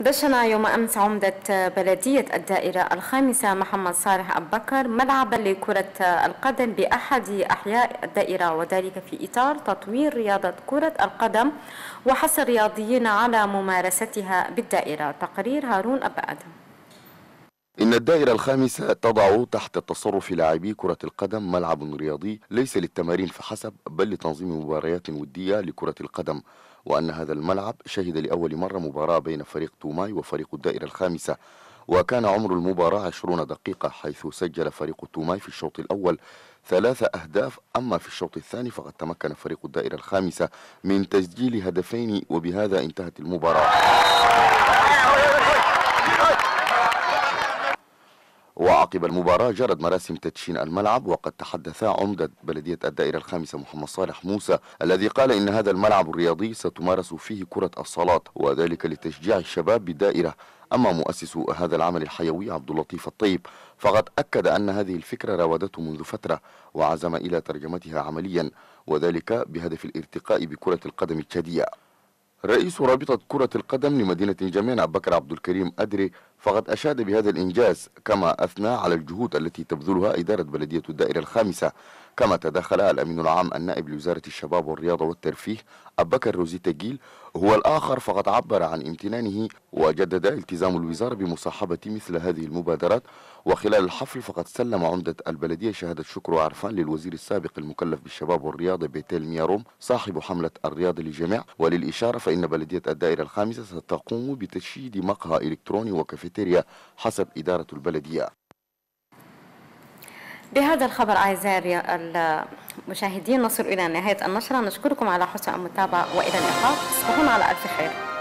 دشنا يوم أمس عمدة بلدية الدائرة الخامسة محمد صالح أبو بكر ملعبا لكرة القدم بأحد أحياء الدائرة وذلك في إطار تطوير رياضة كرة القدم وحث الرياضيين على ممارستها بالدائرة تقرير هارون أبا آدم إن الدائرة الخامسة تضع تحت تصرف لاعبي كرة القدم ملعب رياضي ليس للتمارين فحسب بل لتنظيم مباريات ودية لكرة القدم وأن هذا الملعب شهد لأول مرة مباراة بين فريق توماي وفريق الدائرة الخامسة وكان عمر المباراة 20 دقيقة حيث سجل فريق توماي في الشوط الأول ثلاثة أهداف أما في الشوط الثاني فقد تمكن فريق الدائرة الخامسة من تسجيل هدفين وبهذا انتهت المباراة وعقب المباراة جرت مراسم تدشين الملعب وقد تحدث عمدة بلدية الدائرة الخامسة محمد صالح موسى الذي قال إن هذا الملعب الرياضي ستمارس فيه كرة الصالات وذلك لتشجيع الشباب بالدائرة أما مؤسس هذا العمل الحيوي عبد اللطيف الطيب فقد أكد أن هذه الفكرة راودته منذ فترة وعزم إلى ترجمتها عمليا وذلك بهدف الارتقاء بكرة القدم الشادية رئيس رابطة كرة القدم لمدينة جميع بكر عبد الكريم أدري فقد أشاد بهذا الإنجاز كما أثنى على الجهود التي تبذلها إدارة بلدية الدائرة الخامسة كما تدخل الأمين العام النائب لوزارة الشباب والرياضة والترفيه أبكر روزي تجيل هو الآخر فقد عبر عن امتنانه وجدد التزام الوزارة بمصاحبة مثل هذه المبادرات وخلال الحفل فقد سلم عمدة البلدية شهادة شكر وعرفان للوزير السابق المكلف بالشباب والرياضة بيتيل مياروم صاحب حملة الرياضة للجميع وللإشارة فإن بلدية الدائرة الخامسة ستقوم بتشييد مقهى إلكتروني وكافيه الكافيتيريا حسب إدارة البلدية بهذا الخبر أعزائي المشاهدين نصل إلى نهاية النشرة نشكركم على حسن المتابعة وإلى اللقاء تصبحون على ألف خير